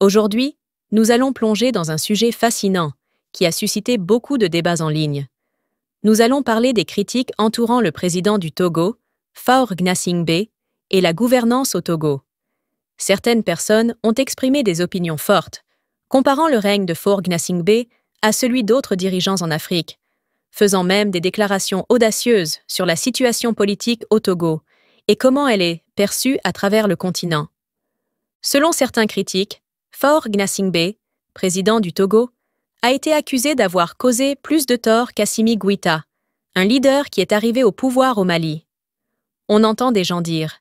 Aujourd'hui, nous allons plonger dans un sujet fascinant qui a suscité beaucoup de débats en ligne. Nous allons parler des critiques entourant le président du Togo, Faure Gnassingbé, et la gouvernance au Togo. Certaines personnes ont exprimé des opinions fortes, comparant le règne de Faure Gnassingbé à celui d'autres dirigeants en Afrique, faisant même des déclarations audacieuses sur la situation politique au Togo et comment elle est perçue à travers le continent. Selon certains critiques, Faure Gnassingbé, président du Togo, a été accusé d'avoir causé plus de tort qu'Assimi Guita, un leader qui est arrivé au pouvoir au Mali. On entend des gens dire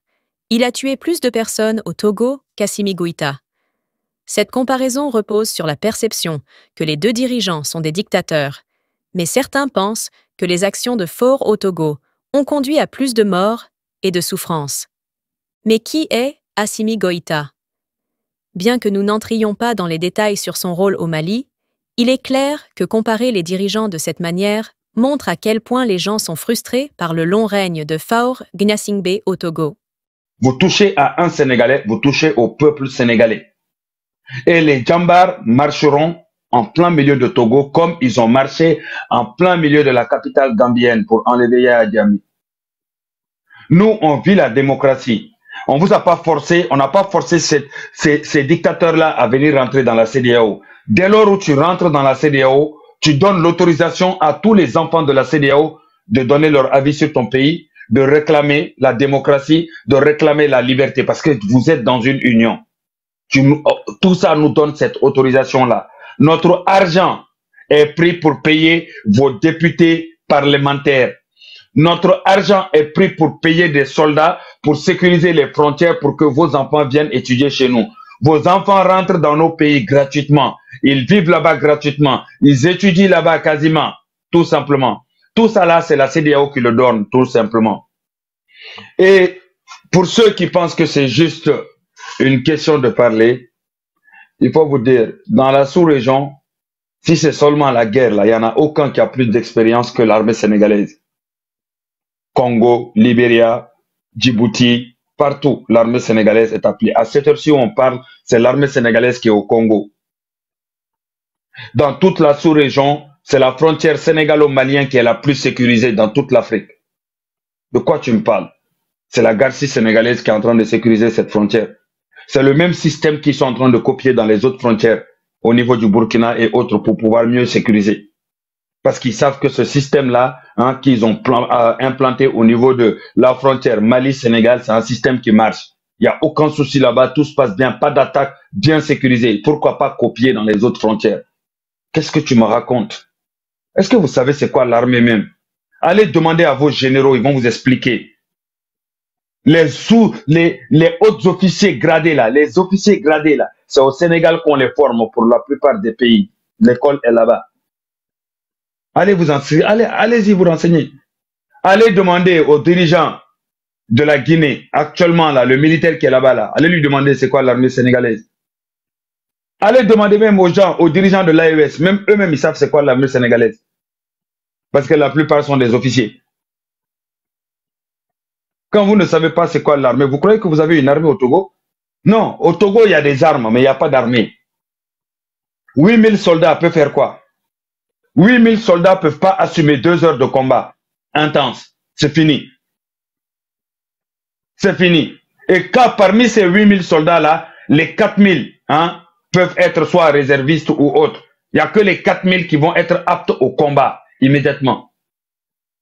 Il a tué plus de personnes au Togo qu'Assimi Guita. Cette comparaison repose sur la perception que les deux dirigeants sont des dictateurs, mais certains pensent que les actions de Faure au Togo ont conduit à plus de morts et de souffrances. Mais qui est Assimi Goïta Bien que nous n'entrions pas dans les détails sur son rôle au Mali, il est clair que comparer les dirigeants de cette manière montre à quel point les gens sont frustrés par le long règne de Faure Gnassingbé au Togo. Vous touchez à un Sénégalais, vous touchez au peuple sénégalais. Et les Djambars marcheront en plein milieu de Togo comme ils ont marché en plein milieu de la capitale gambienne pour enlever Yahya Diami. Nous, on vit la démocratie. On vous a pas forcé, on n'a pas forcé ces, dictateurs-là à venir rentrer dans la CDAO. Dès lors où tu rentres dans la CDAO, tu donnes l'autorisation à tous les enfants de la CDAO de donner leur avis sur ton pays, de réclamer la démocratie, de réclamer la liberté, parce que vous êtes dans une union. Tu, oh, tout ça nous donne cette autorisation-là. Notre argent est pris pour payer vos députés parlementaires, notre argent est pris pour payer des soldats, pour sécuriser les frontières, pour que vos enfants viennent étudier chez nous. Vos enfants rentrent dans nos pays gratuitement. Ils vivent là-bas gratuitement. Ils étudient là-bas quasiment, tout simplement. Tout ça là, c'est la CDAO qui le donne, tout simplement. Et pour ceux qui pensent que c'est juste une question de parler, il faut vous dire, dans la sous-région, si c'est seulement la guerre, là, il n'y en a aucun qui a plus d'expérience que l'armée sénégalaise. Congo, Libéria, Djibouti, partout, l'armée sénégalaise est appelée. À cette heure-ci, on parle, c'est l'armée sénégalaise qui est au Congo. Dans toute la sous-région, c'est la frontière sénégalo-malienne qui est la plus sécurisée dans toute l'Afrique. De quoi tu me parles C'est la garcie sénégalaise qui est en train de sécuriser cette frontière. C'est le même système qu'ils sont en train de copier dans les autres frontières au niveau du Burkina et autres pour pouvoir mieux sécuriser parce qu'ils savent que ce système-là, hein, qu'ils ont euh, implanté au niveau de la frontière Mali-Sénégal, c'est un système qui marche. Il n'y a aucun souci là-bas, tout se passe bien, pas d'attaque, bien sécurisé. Pourquoi pas copier dans les autres frontières Qu'est-ce que tu me racontes Est-ce que vous savez c'est quoi l'armée même Allez demander à vos généraux, ils vont vous expliquer. Les sous, les, les officiers gradés là, les officiers gradés là, c'est au Sénégal qu'on les forme pour la plupart des pays. L'école est là-bas. Allez vous allez, allez-y vous renseigner. Allez demander aux dirigeants de la Guinée, actuellement là, le militaire qui est là-bas, là, allez lui demander c'est quoi l'armée sénégalaise. Allez demander même aux gens, aux dirigeants de l'AES, même eux-mêmes, ils savent c'est quoi l'armée sénégalaise. Parce que la plupart sont des officiers. Quand vous ne savez pas c'est quoi l'armée, vous croyez que vous avez une armée au Togo Non, au Togo, il y a des armes, mais il n'y a pas d'armée. 8000 soldats peuvent faire quoi 8000 soldats ne peuvent pas assumer deux heures de combat intense. C'est fini. C'est fini. Et quand parmi ces 8000 soldats-là, les 4000 hein, peuvent être soit réservistes ou autres, il n'y a que les 4000 qui vont être aptes au combat immédiatement.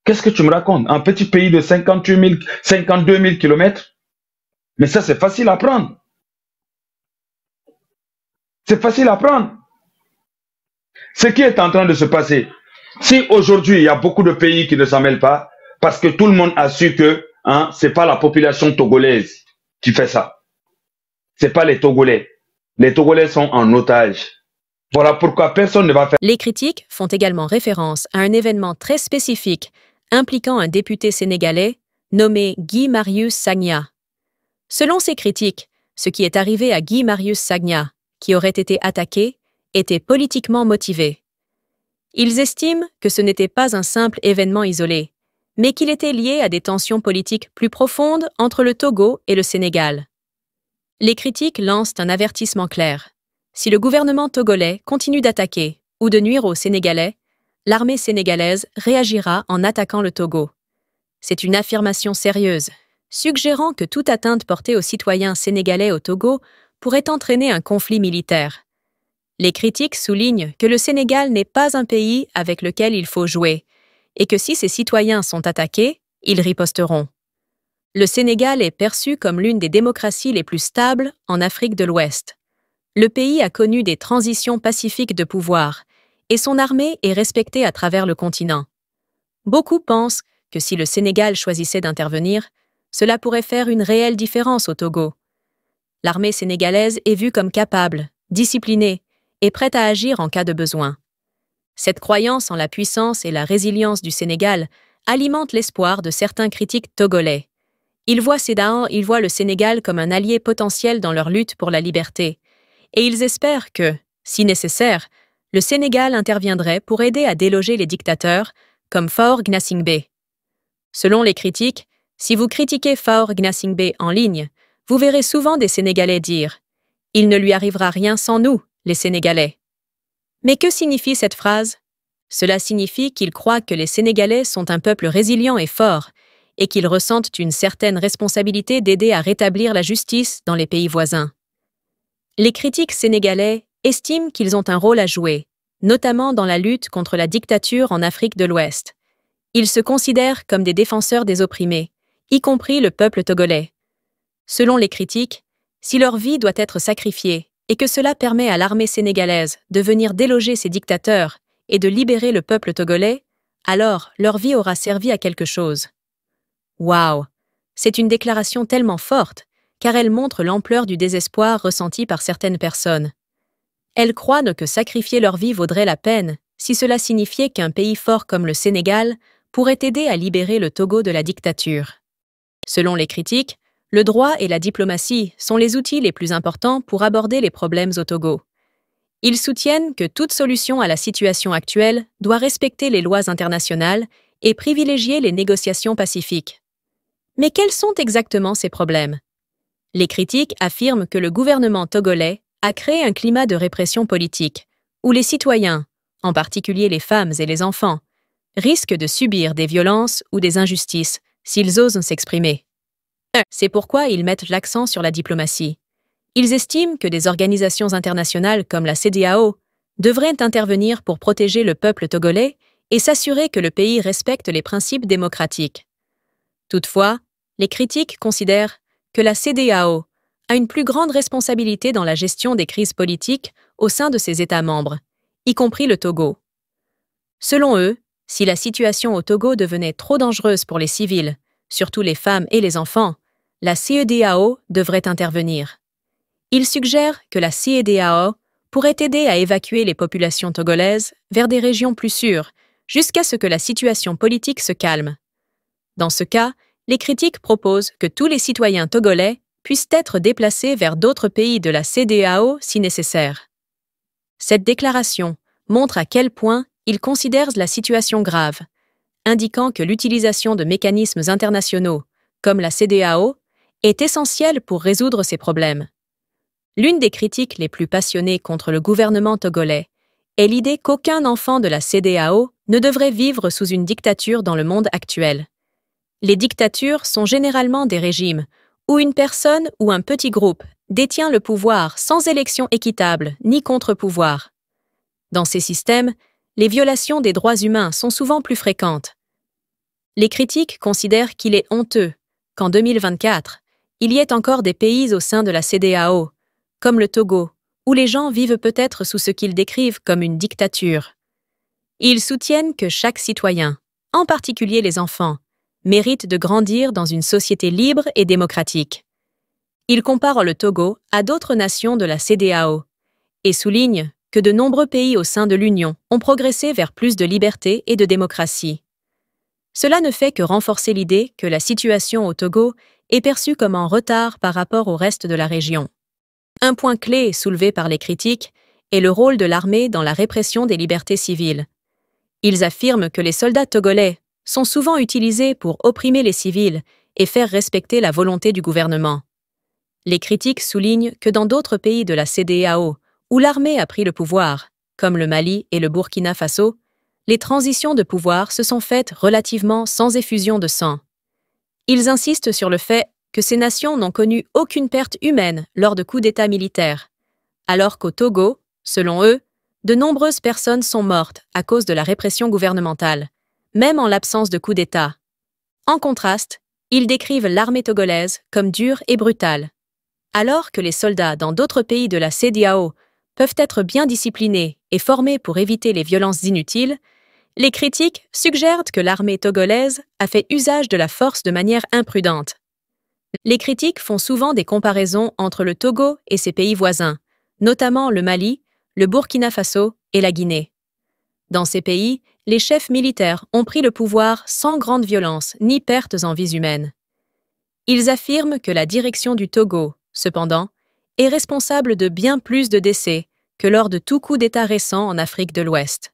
Qu'est-ce que tu me racontes Un petit pays de 58 000, 52 000 kilomètres Mais ça, c'est facile à prendre. C'est facile à prendre. Ce qui est en train de se passer, si aujourd'hui il y a beaucoup de pays qui ne s'en mêlent pas, parce que tout le monde a su que hein, ce n'est pas la population togolaise qui fait ça. Ce n'est pas les Togolais. Les Togolais sont en otage. Voilà pourquoi personne ne va faire. Les critiques font également référence à un événement très spécifique impliquant un député sénégalais nommé Guy Marius Sagna. Selon ces critiques, ce qui est arrivé à Guy Marius Sagna, qui aurait été attaqué, étaient politiquement motivés. Ils estiment que ce n'était pas un simple événement isolé, mais qu'il était lié à des tensions politiques plus profondes entre le Togo et le Sénégal. Les critiques lancent un avertissement clair. Si le gouvernement togolais continue d'attaquer ou de nuire aux Sénégalais, l'armée sénégalaise réagira en attaquant le Togo. C'est une affirmation sérieuse, suggérant que toute atteinte portée aux citoyens sénégalais au Togo pourrait entraîner un conflit militaire. Les critiques soulignent que le Sénégal n'est pas un pays avec lequel il faut jouer, et que si ses citoyens sont attaqués, ils riposteront. Le Sénégal est perçu comme l'une des démocraties les plus stables en Afrique de l'Ouest. Le pays a connu des transitions pacifiques de pouvoir, et son armée est respectée à travers le continent. Beaucoup pensent que si le Sénégal choisissait d'intervenir, cela pourrait faire une réelle différence au Togo. L'armée sénégalaise est vue comme capable, disciplinée est prête à agir en cas de besoin. Cette croyance en la puissance et la résilience du Sénégal alimente l'espoir de certains critiques togolais. Ils voient Sédan, ils voient le Sénégal comme un allié potentiel dans leur lutte pour la liberté, et ils espèrent que, si nécessaire, le Sénégal interviendrait pour aider à déloger les dictateurs, comme Faure Gnassingbé. Selon les critiques, si vous critiquez Faure Gnassingbé en ligne, vous verrez souvent des Sénégalais dire Il ne lui arrivera rien sans nous, les Sénégalais. Mais que signifie cette phrase Cela signifie qu'ils croient que les Sénégalais sont un peuple résilient et fort, et qu'ils ressentent une certaine responsabilité d'aider à rétablir la justice dans les pays voisins. Les critiques sénégalais estiment qu'ils ont un rôle à jouer, notamment dans la lutte contre la dictature en Afrique de l'Ouest. Ils se considèrent comme des défenseurs des opprimés, y compris le peuple togolais. Selon les critiques, si leur vie doit être sacrifiée, et que cela permet à l'armée sénégalaise de venir déloger ses dictateurs et de libérer le peuple togolais, alors leur vie aura servi à quelque chose. Waouh C'est une déclaration tellement forte, car elle montre l'ampleur du désespoir ressenti par certaines personnes. Elles croient que sacrifier leur vie vaudrait la peine, si cela signifiait qu'un pays fort comme le Sénégal pourrait aider à libérer le Togo de la dictature. Selon les critiques, le droit et la diplomatie sont les outils les plus importants pour aborder les problèmes au Togo. Ils soutiennent que toute solution à la situation actuelle doit respecter les lois internationales et privilégier les négociations pacifiques. Mais quels sont exactement ces problèmes Les critiques affirment que le gouvernement togolais a créé un climat de répression politique, où les citoyens, en particulier les femmes et les enfants, risquent de subir des violences ou des injustices s'ils osent s'exprimer. C'est pourquoi ils mettent l'accent sur la diplomatie. Ils estiment que des organisations internationales comme la CDAO devraient intervenir pour protéger le peuple togolais et s'assurer que le pays respecte les principes démocratiques. Toutefois, les critiques considèrent que la CDAO a une plus grande responsabilité dans la gestion des crises politiques au sein de ses États membres, y compris le Togo. Selon eux, si la situation au Togo devenait trop dangereuse pour les civils, surtout les femmes et les enfants, la CEDAO devrait intervenir. Il suggère que la CEDAO pourrait aider à évacuer les populations togolaises vers des régions plus sûres, jusqu'à ce que la situation politique se calme. Dans ce cas, les critiques proposent que tous les citoyens togolais puissent être déplacés vers d'autres pays de la CEDAO si nécessaire. Cette déclaration montre à quel point ils considèrent la situation grave, indiquant que l'utilisation de mécanismes internationaux, comme la CEDAO, est essentielle pour résoudre ces problèmes. L'une des critiques les plus passionnées contre le gouvernement togolais est l'idée qu'aucun enfant de la CDAO ne devrait vivre sous une dictature dans le monde actuel. Les dictatures sont généralement des régimes où une personne ou un petit groupe détient le pouvoir sans élection équitable ni contre-pouvoir. Dans ces systèmes, les violations des droits humains sont souvent plus fréquentes. Les critiques considèrent qu'il est honteux qu'en 2024, il y a encore des pays au sein de la CDAO, comme le Togo, où les gens vivent peut-être sous ce qu'ils décrivent comme une dictature. Ils soutiennent que chaque citoyen, en particulier les enfants, mérite de grandir dans une société libre et démocratique. Ils comparent le Togo à d'autres nations de la CDAO et soulignent que de nombreux pays au sein de l'Union ont progressé vers plus de liberté et de démocratie. Cela ne fait que renforcer l'idée que la situation au Togo est perçu comme en retard par rapport au reste de la région. Un point clé soulevé par les critiques est le rôle de l'armée dans la répression des libertés civiles. Ils affirment que les soldats togolais sont souvent utilisés pour opprimer les civils et faire respecter la volonté du gouvernement. Les critiques soulignent que dans d'autres pays de la CDAO, où l'armée a pris le pouvoir, comme le Mali et le Burkina Faso, les transitions de pouvoir se sont faites relativement sans effusion de sang. Ils insistent sur le fait que ces nations n'ont connu aucune perte humaine lors de coups d'État militaires, alors qu'au Togo, selon eux, de nombreuses personnes sont mortes à cause de la répression gouvernementale, même en l'absence de coups d'État. En contraste, ils décrivent l'armée togolaise comme dure et brutale. Alors que les soldats dans d'autres pays de la CDAO peuvent être bien disciplinés et formés pour éviter les violences inutiles, les critiques suggèrent que l'armée togolaise a fait usage de la force de manière imprudente. Les critiques font souvent des comparaisons entre le Togo et ses pays voisins, notamment le Mali, le Burkina Faso et la Guinée. Dans ces pays, les chefs militaires ont pris le pouvoir sans grande violence ni pertes en vies humaines. Ils affirment que la direction du Togo, cependant, est responsable de bien plus de décès que lors de tout coup d'État récent en Afrique de l'Ouest.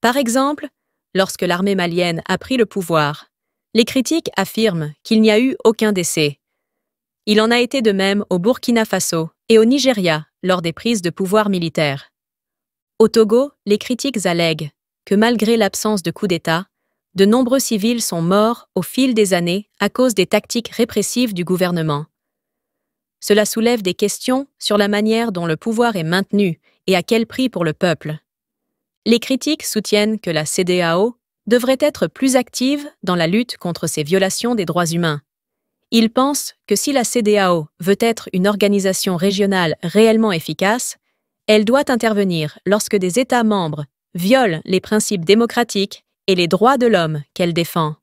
Par exemple, lorsque l'armée malienne a pris le pouvoir, les critiques affirment qu'il n'y a eu aucun décès. Il en a été de même au Burkina Faso et au Nigeria lors des prises de pouvoir militaires. Au Togo, les critiques allèguent que malgré l'absence de coup d'État, de nombreux civils sont morts au fil des années à cause des tactiques répressives du gouvernement. Cela soulève des questions sur la manière dont le pouvoir est maintenu et à quel prix pour le peuple. Les critiques soutiennent que la CDAO devrait être plus active dans la lutte contre ces violations des droits humains. Ils pensent que si la CDAO veut être une organisation régionale réellement efficace, elle doit intervenir lorsque des États membres violent les principes démocratiques et les droits de l'homme qu'elle défend.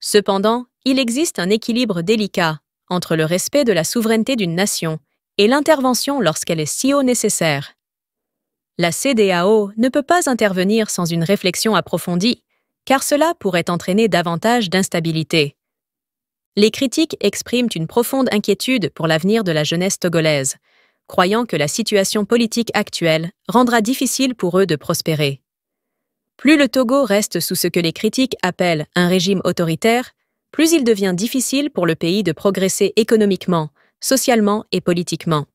Cependant, il existe un équilibre délicat entre le respect de la souveraineté d'une nation et l'intervention lorsqu'elle est si haut nécessaire. La CDAO ne peut pas intervenir sans une réflexion approfondie, car cela pourrait entraîner davantage d'instabilité. Les critiques expriment une profonde inquiétude pour l'avenir de la jeunesse togolaise, croyant que la situation politique actuelle rendra difficile pour eux de prospérer. Plus le Togo reste sous ce que les critiques appellent un régime autoritaire, plus il devient difficile pour le pays de progresser économiquement, socialement et politiquement.